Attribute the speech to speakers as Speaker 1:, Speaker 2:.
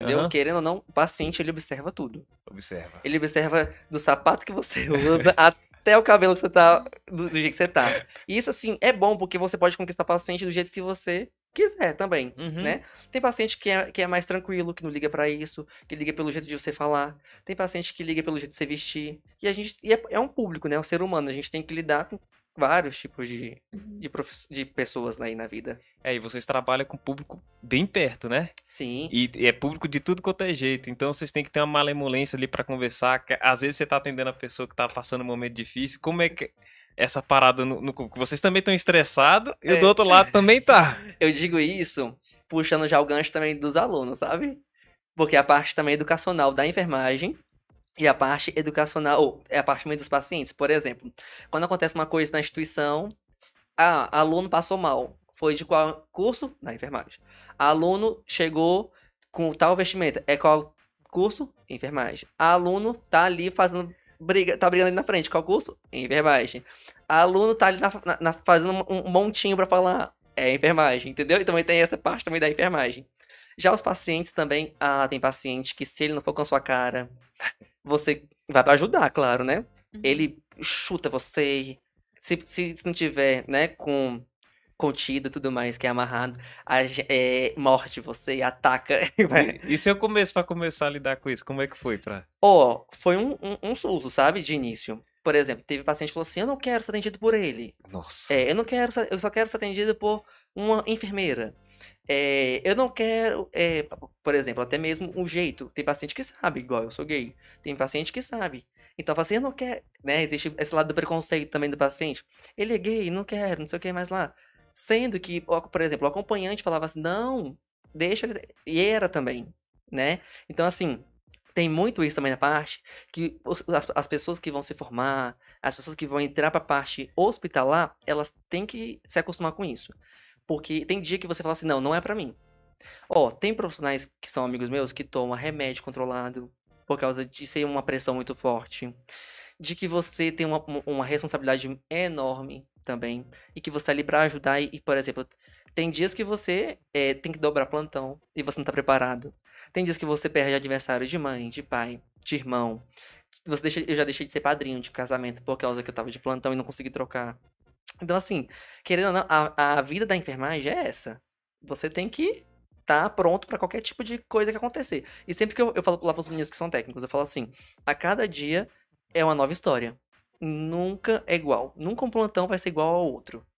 Speaker 1: Entendeu? Uhum.
Speaker 2: Querendo ou não, o paciente ele observa tudo. Observa. Ele observa do sapato que você usa até o cabelo que você tá. Do, do, jeito que você tá. E isso, assim, é bom, porque você pode conquistar o paciente do jeito que você quiser também, uhum. né? Tem paciente que é, que é mais tranquilo, que não liga para isso, que liga pelo jeito de você falar. Tem paciente que liga pelo jeito de você vestir. E a gente. E é, é um público, né? É um ser humano. A gente tem que lidar com vários tipos de, uhum. de, de, pessoas aí na vida.
Speaker 1: É, e vocês trabalham com público bem perto, né? Sim. E, e é público de tudo quanto é jeito. Então vocês têm que ter uma malemolência ali para conversar. Às vezes você tá atendendo a pessoa que tá passando um momento difícil. Como é que essa parada no, no Vocês também estão estressados é. do outro lado
Speaker 2: também tá. Eu digo isso puxando já o gancho também dos alunos, sabe? Porque a parte também educacional da enfermagem e a parte educacional, ou é a parte dos pacientes, por exemplo. Quando acontece uma coisa na instituição, ah, aluno passou mal. Foi de qual curso? Na enfermagem. Aluno chegou com tal vestimenta. É qual curso? Enfermagem. Aluno tá ali fazendo briga, tá brigando ali na frente. Qual curso? Enfermagem. Aluno tá ali na, na, na fazendo um, montinho para falar. É enfermagem, entendeu? Então tem essa parte também da enfermagem. Já os pacientes também, ah, tem paciente que se ele não for com a sua cara, você vai para ajudar, claro, né? Uhum. Ele chuta você. Se, se, se, não tiver, né, com contido e tudo mais, que é amarrado, a, é, morde você, ataca. E, é, e se eu
Speaker 1: começo para começar a lidar com isso, como é que foi pra?
Speaker 2: Ó, oh, foi um, um, um susto, sabe, de início. Por exemplo, teve paciente que falou assim: eu não quero ser atendido por ele. Nossa. É, eu não quero, eu só quero ser atendido por uma enfermeira. É, eu não quero, é, por exemplo, até mesmo um jeito. Tem paciente que sabe, igual eu sou gay. Tem paciente que sabe. Então, assim, eu não quero, né? Existe esse lado do preconceito também do paciente. Ele é gay, não quero, não sei o que mais lá. Sendo que, por exemplo, o acompanhante falava assim, não, deixa ele. E era também, né? Então, assim, tem muito isso também na parte, que as, as pessoas que vão se formar, as pessoas que vão entrar para a parte hospitalar, elas têm que se acostumar com isso. Porque tem dia que você fala assim, não, não é para mim. Ó, tem profissionais que são amigos meus que tomam remédio controlado por causa de ser uma pressão muito forte, de que você tem uma, uma responsabilidade enorme também, e que você tá ali pra ajudar. E, por exemplo, tem dias que você é, tem que dobrar plantão e você não tá preparado. Tem dias que você perde adversário de mãe, de pai, de irmão. Você deixa, eu já deixei de ser padrinho de casamento por causa que eu tava de plantão e não consegui trocar. Então, assim, querendo ou não, a, a vida da enfermagem é essa. Você tem que tá pronto para qualquer tipo de coisa que acontecer. E sempre que eu, eu falo lá pros meninos que são técnicos, eu falo assim: a cada dia é uma nova história. Nunca é igual. Nunca um plantão vai ser igual ao outro.